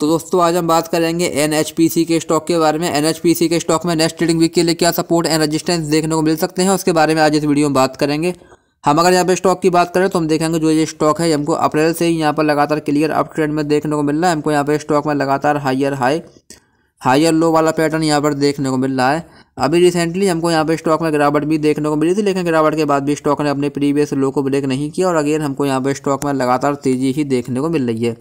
तो दोस्तों आज हम बात करेंगे एन के स्टॉक के बारे में एन के स्टॉक में नेक्स्ट ट्रेडिंग वीक के लिए क्या सपोर्ट एंड रजिस्टेंस देखने को मिल सकते हैं उसके बारे में आज इस वीडियो में बात करेंगे हम अगर यहाँ पे स्टॉक की बात करें तो हम देखेंगे जो ये स्टॉक है हमको अप्रैल से ही यहाँ पर लगातार क्लियर अप ट्रेंड में देखने को मिल रहा है हमको यहाँ पे स्टॉक में लगातार हाइयर हाई हाइयर लो वाला पैटर्न यहाँ पर देखने को मिल रहा है अभी रिसेंटली हमको यहाँ पे स्टॉक में गिरावट भी देखने को मिली थी लेकिन गिरावट के बाद भी स्टॉक ने अपने प्रीवियस लो को ब्रेक नहीं किया और अगेन हमको यहाँ पे स्टॉक में लगातार तेज़ी ही देखने को मिल रही है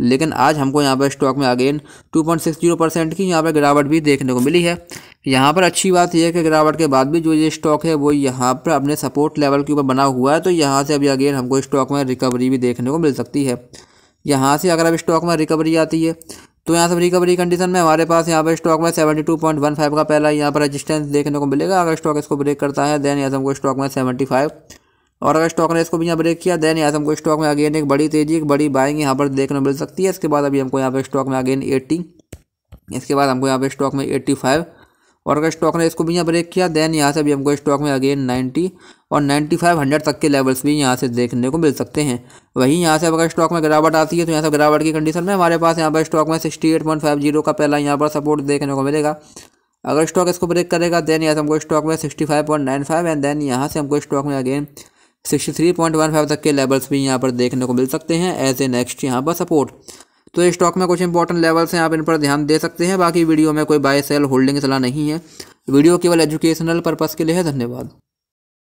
लेकिन आज हमको यहाँ पर स्टॉक में अगेन 2.60 परसेंट की यहाँ पर गिरावट भी देखने को मिली है यहाँ पर अच्छी बात यह है कि गिरावट के बाद भी जो ये स्टॉक है वो यहाँ पर अपने सपोर्ट लेवल के ऊपर बना हुआ है तो यहाँ से अभी अगेन हमको स्टॉक में रिकवरी भी देखने को मिल सकती है यहाँ से अगर अब स्टॉक में रिकवरी आती है तो यहाँ से रिकवरी कंडीशन में हमारे पास यहाँ पर स्टॉक में फाइव का पहला यहाँ पर रेजिस्टेंस देखने को मिलेगा अगर स्टॉक इसको ब्रेक करता है देन यहाँ से हमको स्टॉक में फाइव और अगर स्टॉक ने इसको भी यहाँ ब्रेक किया देन यहाँ से हमको स्टॉक में अगेन एक बड़ी तेजी एक बड़ी बाइंग यहाँ पर देखने मिल सकती है इसके बाद अभी हमको यहाँ पर स्टॉक में अगेन एट्टी इसके बाद हमको यहाँ पर स्टॉक में एट्टी फाइव और अगर स्टॉक ने इसको भी यहाँ ब्रेक किया देन यहाँ से अभी हमको स्टॉक में अगेन नाइन्टी और नाइन्टी फाइव हंड्रेड तक के लेवल्स भी यहाँ से देखने को मिल सकते हैं वहीं यहाँ से अगर स्टॉक में गिरावट आती है तो यहाँ से गिरावट की कंडीशन में हमारे पास यहाँ पर स्टॉक में sixty eight point five zero का पहला यहाँ पर सपोर्ट देखने को मिलेगा अगर स्टॉक इसको ब्रेक करेगा देन यहाँ से हमको स्टॉक में sixty five five point nine and then यहाँ से हमको स्टॉक में again sixty three point one five तक के लेवल्स भी यहाँ पर देखने को मिल सकते हैं एज ए नेक्स्ट यहाँ पर सपोर्ट तो स्टॉक में कुछ इंपॉर्टेंट लेवल्स हैं आप इन पर ध्यान दे सकते हैं बाकी वीडियो में कोई बाय सेल होल्डिंग सलाह नहीं है वीडियो केवल एजुकेशनल पर्पज़ के लिए है धन्यवाद